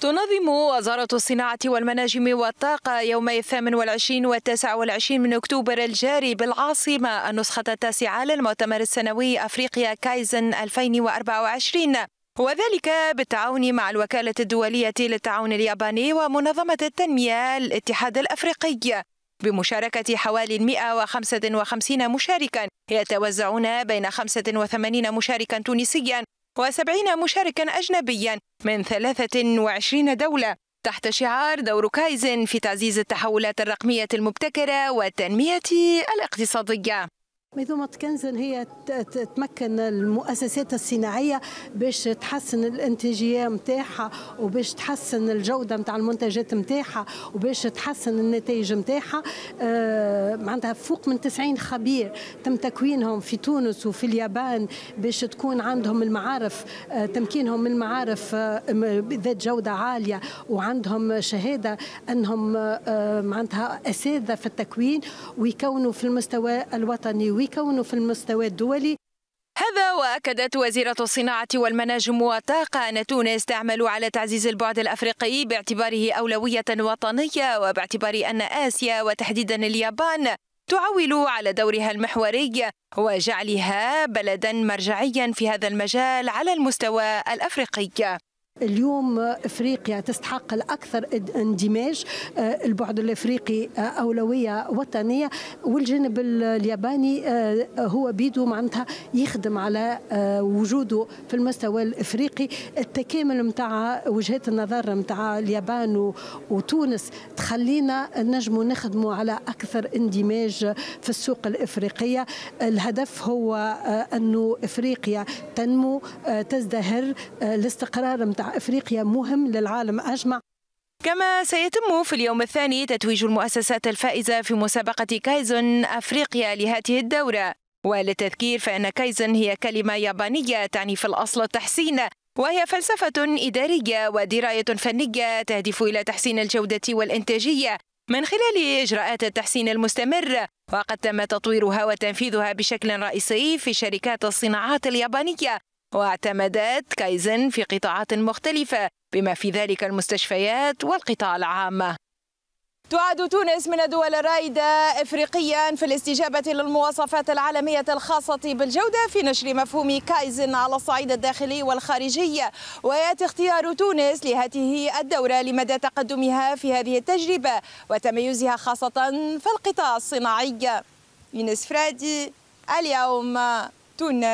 تنظم وزارة الصناعة والمناجم والطاقة يومي الثامن والعشرين والتاسع والعشرين من أكتوبر الجاري بالعاصمة النسخة التاسعة للمؤتمر السنوي أفريقيا كايزن 2024 وذلك بالتعاون مع الوكالة الدولية للتعاون الياباني ومنظمة التنمية الاتحاد الأفريقي بمشاركة حوالي 155 مشاركا يتوزعون بين 85 مشاركا تونسيا وسبعين مشاركا أجنبيا من 23 دولة تحت شعار دور كايزن في تعزيز التحولات الرقمية المبتكرة والتنمية الاقتصادية منظومة كنزن هي تمكن المؤسسات الصناعية باش تحسن الانتاجية متاعها وباش تحسن الجودة متاع المنتجات متاعها وباش تحسن النتائج متاعها آه، عندها معناتها فوق من 90 خبير تم تكوينهم في تونس وفي اليابان باش تكون عندهم المعارف آه، تمكينهم من المعارف آه، ذات جودة عالية وعندهم شهادة أنهم معناتها أساتذة في التكوين ويكونوا في المستوى الوطني ويكونوا في المستوى الدولي هذا وأكدت وزيرة الصناعة والمناجم والطاقة أن تونس تعمل على تعزيز البعد الأفريقي باعتباره أولوية وطنية وباعتبار أن آسيا وتحديدا اليابان تعول على دورها المحوري وجعلها بلدا مرجعيا في هذا المجال على المستوى الأفريقي اليوم افريقيا تستحق الاكثر اندماج آه، البعد الافريقي آه، اولويه وطنيه والجانب الياباني آه، هو بيدو معناتها يخدم على وجوده في المستوى الافريقي التكامل نتاع وجهات النظر نتاع اليابان وتونس تخلينا نجموا نخدموا على اكثر اندماج في السوق الافريقيه الهدف هو انه افريقيا تنمو تزدهر الاستقرار نتاع افريقيا مهم للعالم اجمع كما سيتم في اليوم الثاني تتويج المؤسسات الفائزة في مسابقة كايزن أفريقيا لهذه الدورة وللتذكير فإن كايزن هي كلمة يابانية تعني في الأصل التحسين وهي فلسفة إدارية ودراية فنية تهدف إلى تحسين الجودة والإنتاجية من خلال إجراءات التحسين المستمر وقد تم تطويرها وتنفيذها بشكل رئيسي في شركات الصناعات اليابانية واعتمدت كايزن في قطاعات مختلفة بما في ذلك المستشفيات والقطاع العام تعد تونس من الدول الرائدة إفريقيا في الاستجابة للمواصفات العالمية الخاصة بالجودة في نشر مفهوم كايزن على الصعيد الداخلي والخارجي ويأتي اختيار تونس لهذه الدورة لمدى تقدمها في هذه التجربة وتميزها خاصة في القطاع الصناعي يونس فرادي اليوم تونس